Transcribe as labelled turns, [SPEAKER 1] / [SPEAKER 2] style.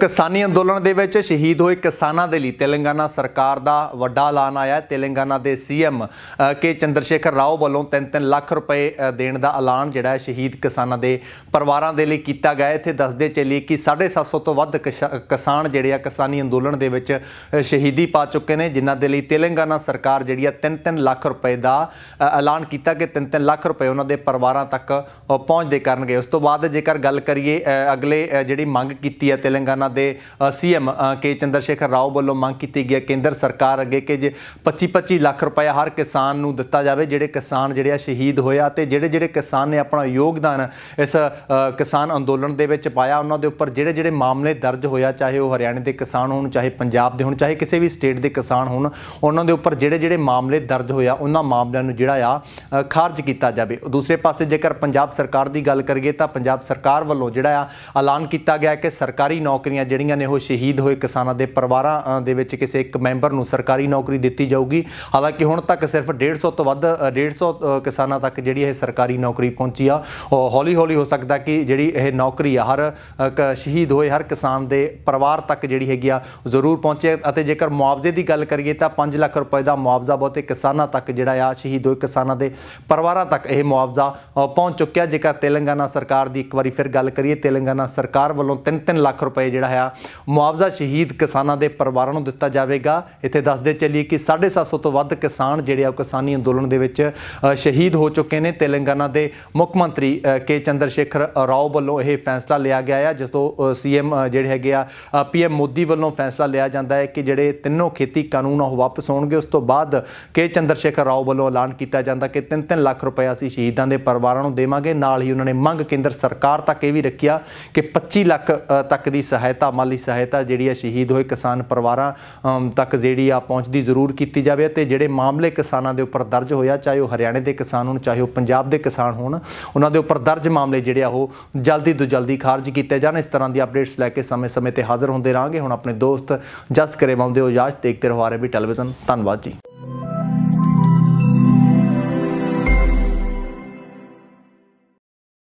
[SPEAKER 1] ਕਿਸਾਨੀ ਅੰਦੋਲਨ ਦੇ ਵਿੱਚ ਸ਼ਹੀਦ ਹੋਏ ਕਿਸਾਨਾਂ ਦੇ ਲਈ ਤੇਲੰਗਾਨਾ ਸਰਕਾਰ ਦਾ ਵੱਡਾ ਐਲਾਨ ਆਇਆ ਤੇਲੰਗਾਨਾ ਦੇ ਸੀਐਮ ਕੇ ਚੰਦਰਸ਼ੇਖਰ ਰਾਓ ਵੱਲੋਂ 3-3 ਲੱਖ ਰੁਪਏ ਦੇਣ ਦਾ ਐਲਾਨ ਜਿਹੜਾ ਹੈ ਸ਼ਹੀਦ ਕਿਸਾਨਾਂ ਦੇ ਪਰਿਵਾਰਾਂ ਦੇ ਲਈ ਕੀਤਾ ਗਿਆ ਇੱਥੇ ਦੱਸਦੇ ਚੱਲੀਏ ਕਿ 750 ਤੋਂ ਵੱਧ ਕਿਸਾਨ ਜਿਹੜੇ ਆ ਕਿਸਾਨੀ ਅੰਦੋਲਨ ਦੇ ਵਿੱਚ ਸ਼ਹੀਦੀ ਪਾ ਚੁੱਕੇ ਨੇ ਜਿਨ੍ਹਾਂ ਦੇ ਲਈ ਤੇਲੰਗਾਨਾ ਸਰਕਾਰ ਜਿਹੜੀ ਆ 3-3 ਲੱਖ ਰੁਪਏ ਦਾ ਐਲਾਨ ਕੀਤਾ ਕਿ 3-3 ਲੱਖ ਰੁਪਏ ਉਹਨਾਂ ਦੇ ਪਰਿਵਾਰਾਂ ਤੱਕ ਪਹੁੰਚਦੇ ਕਰਨਗੇ ਉਸ ਤੋਂ ਬਾਅਦ ਜੇਕਰ ਗੱਲ ਕਰੀਏ ਅਗਲੇ ਜਿਹੜੀ ਮੰਗ ਕੀਤੀ ਹੈ ਤੇਲੰਗਾਨਾ ਹਰਿਆਣਾ ਦੇ ਸੀਐਮ ਕੇ ਚੰਦਰ ਸ਼ੇਖਰ ਰਾਓ ਵੱਲੋਂ ਮੰਗ ਕੀਤੀ ਗਈ ਹੈ ਕੇਂਦਰ ਸਰਕਾਰ ਅੱਗੇ ਕਿ ਜੇ 25-25 ਲੱਖ ਰੁਪਏ ਹਰ ਕਿਸਾਨ ਨੂੰ ਦਿੱਤਾ ਜਾਵੇ ਜਿਹੜੇ ਕਿਸਾਨ ਜਿਹੜੇ ਆ ਸ਼ਹੀਦ ਹੋਇਆ ਤੇ ਜਿਹੜੇ ਜਿਹੜੇ ਕਿਸਾਨ ਨੇ ਆਪਣਾ ਯੋਗਦਾਨ ਇਸ ਕਿਸਾਨ ਅੰਦੋਲਨ ਦੇ ਵਿੱਚ ਪਾਇਆ ਉਹਨਾਂ ਦੇ ਉੱਪਰ ਜਿਹੜੇ ਜਿਹੜੇ ਮਾਮਲੇ ਦਰਜ ਹੋਇਆ ਚਾਹੇ ਉਹ ਹਰਿਆਣੇ ਦੇ ਕਿਸਾਨ ਹੋਣ ਚਾਹੇ ਪੰਜਾਬ ਦੇ ਹੋਣ ਚਾਹੇ ਕਿਸੇ ਵੀ ਸਟੇਟ ਦੇ ਕਿਸਾਨ ਹੋਣ ਉਹਨਾਂ ਦੇ ਉੱਪਰ ਜਿਹੜੇ ਜਿਹੜੇ ਮਾਮਲੇ ਦਰਜ ਹੋਇਆ ਉਹਨਾਂ ਮਾਮਲਿਆਂ ਨੂੰ ਜਿਹੜਾ ਆ ਖਾਰਜ ਕੀਤਾ ਜਾਵੇ ਦੂਸਰੇ ਪਾਸੇ ਜੇਕਰ ਪੰਜਾਬ ਸਰਕਾਰ ਦੀ ਗੱਲ ਕਰੀਏ ਤਾਂ ਪੰਜਾਬ ਸਰਕਾਰ ਵੱਲੋਂ ਜਿਹੜਾ ਆ ਐਲਾਨ ਕੀਤਾ ਗਿਆ ਕਿ ਸਰਕਾਰੀ ਨੌਕਰੀ ਨੌਕਰੀਆਂ ਜਿਹੜੀਆਂ ਨੇ ਉਹ ਸ਼ਹੀਦ ਹੋਏ ਕਿਸਾਨਾਂ ਦੇ ਪਰਿਵਾਰਾਂ ਦੇ ਵਿੱਚ ਕਿਸੇ ਇੱਕ ਮੈਂਬਰ ਨੂੰ ਸਰਕਾਰੀ ਨੌਕਰੀ ਦਿੱਤੀ ਜਾਊਗੀ ਹਾਲਾਂਕਿ ਹੁਣ ਤੱਕ ਸਿਰਫ 150 ਤੋਂ ਵੱਧ 150 ਕਿਸਾਨਾਂ ਤੱਕ ਜਿਹੜੀ ਇਹ ਸਰਕਾਰੀ ਨੌਕਰੀ ਪਹੁੰਚੀ ਆ ਹੌਲੀ ਹੌਲੀ ਹੋ ਸਕਦਾ ਕਿ ਜਿਹੜੀ ਇਹ ਨੌਕਰੀ ਆ ਹਰ ਸ਼ਹੀਦ ਹੋਏ ਹਰ ਕਿਸਾਨ ਦੇ ਪਰਿਵਾਰ ਤੱਕ ਜਿਹੜੀ ਹੈਗੀ ਆ ਜ਼ਰੂਰ ਪਹੁੰਚੇ ਅਤੇ ਜੇਕਰ ਮੁਆਵਜ਼ੇ ਦੀ ਗੱਲ ਕਰੀਏ ਤਾਂ 5 ਲੱਖ ਰੁਪਏ ਦਾ ਮੁਆਵਜ਼ਾ ਬਹੁਤੇ ਕਿਸਾਨਾਂ ਤੱਕ ਜਿਹੜਾ ਆ ਸ਼ਹੀਦ ਹੋਏ ਕਿਸਾਨਾਂ ਦੇ ਪਰਿਵਾਰਾਂ ਤੱਕ ਇਹ ਮੁਆਵਜ਼ਾ ਪਹੁੰਚ ਚੁੱਕਿਆ ਜੇਕਰ ਤੇਲੰਗਾਨਾ ਸਰਕਾਰ ਦੀ ਇੱਕ ਵਾਰੀ ਫਿਰ ਗੱਲ ਕਰੀਏ ਤੇਲੰਗਾਨਾ ਸਰਕਾਰ ਵੱਲੋਂ 3-3 ਲੱਖ ਰੁਪਏ ਰੁਪਏ ਜਿਹੜਾ ਹੈ ਮੁਆਵਜ਼ਾ ਸ਼ਹੀਦ ਕਿਸਾਨਾਂ ਦੇ ਪਰਿਵਾਰਾਂ ਨੂੰ ਦਿੱਤਾ ਜਾਵੇਗਾ ਇੱਥੇ ਦੱਸਦੇ ਚੱਲੀਏ ਕਿ 750 ਤੋਂ ਵੱਧ ਕਿਸਾਨ ਜਿਹੜੇ ਆ ਕਿਸਾਨੀ ਅੰਦੋਲਨ ਦੇ ਵਿੱਚ ਸ਼ਹੀਦ ਹੋ ਚੁੱਕੇ ਨੇ ਤੇਲੰਗਾਨਾ ਦੇ ਮੁੱਖ ਮੰਤਰੀ ਕੇ ਚੰਦਰ ਸ਼ੇਖਰ ਰਾਓ ਵੱਲੋਂ ਇਹ ਫੈਸਲਾ ਲਿਆ ਗਿਆ ਹੈ ਜਿਸ ਤੋਂ ਸੀਐਮ ਜਿਹੜੇ ਹੈਗੇ ਆ ਪੀਐਮ ਮੋਦੀ ਵੱਲੋਂ ਫੈਸਲਾ ਲਿਆ ਜਾਂਦਾ ਹੈ ਕਿ ਜਿਹੜੇ ਤਿੰਨੋਂ ਖੇਤੀ ਕਾਨੂੰਨ ਉਹ ਵਾਪਸ ਹੋਣਗੇ ਉਸ ਤੋਂ ਬਾਅਦ ਕੇ ਚੰਦਰ ਸ਼ੇਖਰ ਰਾਓ ਵੱਲੋਂ ਐਲਾਨ ਕੀਤਾ ਜਾਂਦਾ ਕਿ 3-3 ਲੱਖ ਰੁਪਏ ਅਸੀਂ ਸ਼ਹੀਦਾਂ ਦੇ ਪਰਿਵਾਰਾਂ ਨੂੰ ਦੇਵਾਂਗੇ ਨਾਲ ਹੀ ਉਹਨਾਂ ਨੇ ਮੰਗ ਕੇਂਦਰ ਸਰਕਾਰ ਤੱਕ ਇਹ ਵੀ ਰੱਖਿਆ ਕਿ 25 ਲੱਖ ਤੱਕ ਦੀ ਸਹਾਇਤਾ ਮਾਲੀ ਸਹਾਇਤਾ ਜਿਹੜੀ ਹੈ ਸ਼ਹੀਦ ਹੋਏ ਕਿਸਾਨ ਪਰਿਵਾਰਾਂ ਤੱਕ ਜਿਹੜੀ ਆ ਪਹੁੰਚਦੀ ਜ਼ਰੂਰ ਕੀਤੀ ਜਾਵੇ ਤੇ ਜਿਹੜੇ ਮਾਮਲੇ ਕਿਸਾਨਾਂ ਦੇ ਉੱਪਰ ਦਰਜ ਹੋਇਆ ਚਾਹੇ ਉਹ ਹਰਿਆਣੇ ਦੇ ਕਿਸਾਨ ਹੋਣ ਚਾਹੇ ਉਹ ਪੰਜਾਬ ਦੇ ਕਿਸਾਨ ਹੋਣ ਉਹਨਾਂ ਦੇ ਉੱਪਰ ਦਰਜ ਮਾਮਲੇ ਜਿਹੜੇ ਆ ਉਹ ਜਲਦੀ ਤੋਂ ਜਲਦੀ ਖਾਰਜ ਕੀਤੇ ਜਾਣ ਇਸ ਤਰ੍ਹਾਂ ਦੀ ਅਪਡੇਟਸ ਲੈ ਕੇ ਸਮੇਂ-ਸਮੇਂ ਤੇ ਹਾਜ਼ਰ ਹੁੰਦੇ ਰਾਂਗੇ ਹੁਣ ਆਪਣੇ ਦੋਸਤ ਜਸ ਕਰੇਵਾਉਂਦੇ ਹੋ ਇਜਾਜ਼ਤ ਦੇਖਦੇ ਰਹੋ ਵੀ ਟੈਲੀਵਿਜ਼ਨ ਧੰਨਵਾਦ ਜੀ